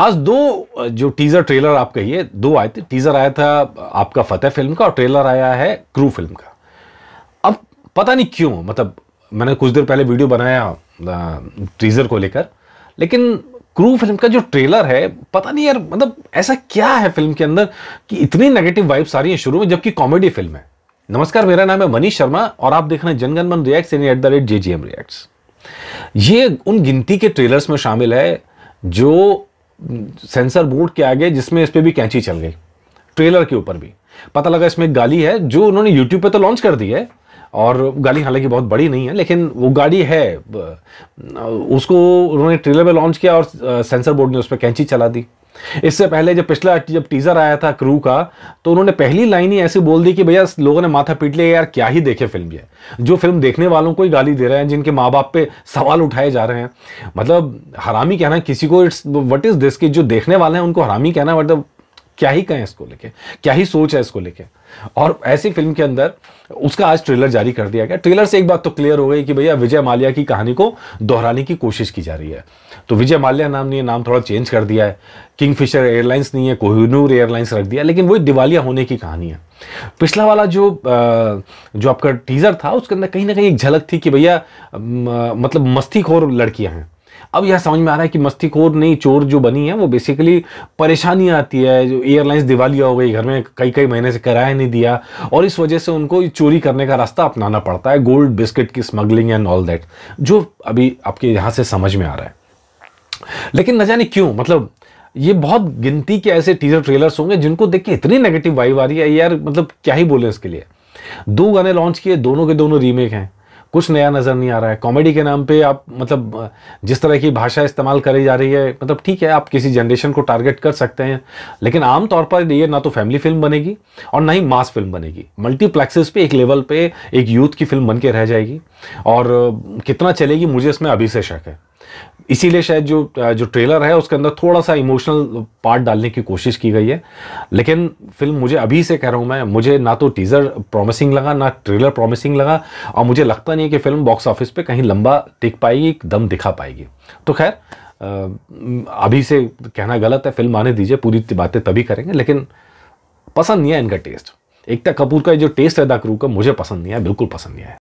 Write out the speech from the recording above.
आज दो जो टीजर ट्रेलर आप कहिए दो आए थे टीजर आया था आपका फतेह फिल्म का और ट्रेलर आया है क्रू फिल्म का अब पता नहीं क्यों मतलब मैंने कुछ देर पहले वीडियो बनाया टीजर को लेकर लेकिन क्रू फिल्म का जो ट्रेलर है पता नहीं यार मतलब ऐसा क्या है फिल्म के अंदर कि इतनी नेगेटिव वाइब्स आ रही है शुरू में जबकि कॉमेडी फिल्म है नमस्कार मेरा नाम है मनीष शर्मा और आप देख रहे हैं Jana Gana Mana react in at the rate J G M reacts ये उन गिनती के ट्रेलर्स में शामिल है जो सेंसर बोर्ड के आगे जिसमें इस पर भी कैंची चल गई ट्रेलर के ऊपर भी पता लगा इसमें गाली है जो उन्होंने यूट्यूब पे तो लॉन्च कर दी है और गाली हालांकि बहुत बड़ी नहीं है लेकिन वो गाड़ी है उसको उन्होंने ट्रेलर में लॉन्च किया और सेंसर बोर्ड ने उस पर कैंची चला दी इससे पहले जब पिछला जब टीज़र आया था क्रू का तो उन्होंने पहली लाइन ही ऐसी बोल दी कि भैया लोगों ने माथा पीट लिया यार क्या ही देखे फिल्म ये जो फिल्म देखने वालों को ही गाली दे रहे हैं जिनके माँ बाप पे सवाल उठाए जा रहे हैं मतलब हरामी कहना किसी को इट्स वट इज़ दिस कि जो देखने वाले हैं उनको हरामी कहना मतलब क्या ही कहें इसको लेके क्या ही सोच है इसको लेके और ऐसी फिल्म के अंदर उसका आज ट्रेलर जारी कर दिया गया ट्रेलर से एक बात तो क्लियर हो गई कि भैया विजय माल्या की कहानी को दोहराने की कोशिश की जा रही है तो विजय माल्या नाम नहीं है नाम थोड़ा चेंज कर दिया है किंग फिशर एयरलाइंस नहीं है कोहिनूर एयरलाइंस रख दिया लेकिन वो दिवालिया होने की कहानी है पिछला वाला जो जो आपका टीजर था उसके अंदर कहीं ना कहीं एक झलक थी कि भैया मतलब मस्तीखोर लड़कियां हैं अब यह समझ में आ रहा है कि मस्तीखोर नहीं चोर जो बनी है वो बेसिकली परेशानी आती है जो एयरलाइंस दिवालिया हो गई घर में कई कई महीने से किराया नहीं दिया और इस वजह से उनको चोरी करने का रास्ता अपनाना पड़ता है गोल्ड बिस्किट की स्मगलिंग एंड ऑल दैट जो अभी आपके यहाँ से समझ में आ रहा है लेकिन न जाने क्यों मतलब ये बहुत गिनती के ऐसे टीजर ट्रेलर्स होंगे जिनको देख के इतनी नेगेटिव वाइव आ रही है यार मतलब क्या ही बोले इसके लिए दो गाने लॉन्च किए दोनों के दोनों रीमेक हैं कुछ नया नज़र नहीं आ रहा है कॉमेडी के नाम पे आप मतलब जिस तरह की भाषा इस्तेमाल करी जा रही है मतलब ठीक है आप किसी जनरेशन को टारगेट कर सकते हैं लेकिन आमतौर पर ये ना तो फैमिली फिल्म बनेगी और ना ही मास फिल्म बनेगी मल्टीप्लेक्सेस पे एक लेवल पे एक यूथ की फिल्म बन के रह जाएगी और कितना चलेगी मुझे इसमें अभी से शक है इसीलिए शायद जो जो ट्रेलर है उसके अंदर थोड़ा सा इमोशनल पार्ट डालने की कोशिश की गई है लेकिन फिल्म मुझे अभी से कह रहा हूँ मैं मुझे ना तो टीज़र प्रॉमिसिंग लगा ना ट्रेलर प्रॉमिसिंग लगा और मुझे लगता नहीं है कि फिल्म बॉक्स ऑफिस पे कहीं लंबा टिक पाएगी दम दिखा पाएगी तो खैर अभी से कहना गलत है फिल्म आने दीजिए पूरी बातें तभी करेंगे लेकिन पसंद नहीं है इनका टेस्ट एकता कपूर का जो टेस्ट है दा क्रू का मुझे पसंद नहीं आया बिल्कुल पसंद नहीं आया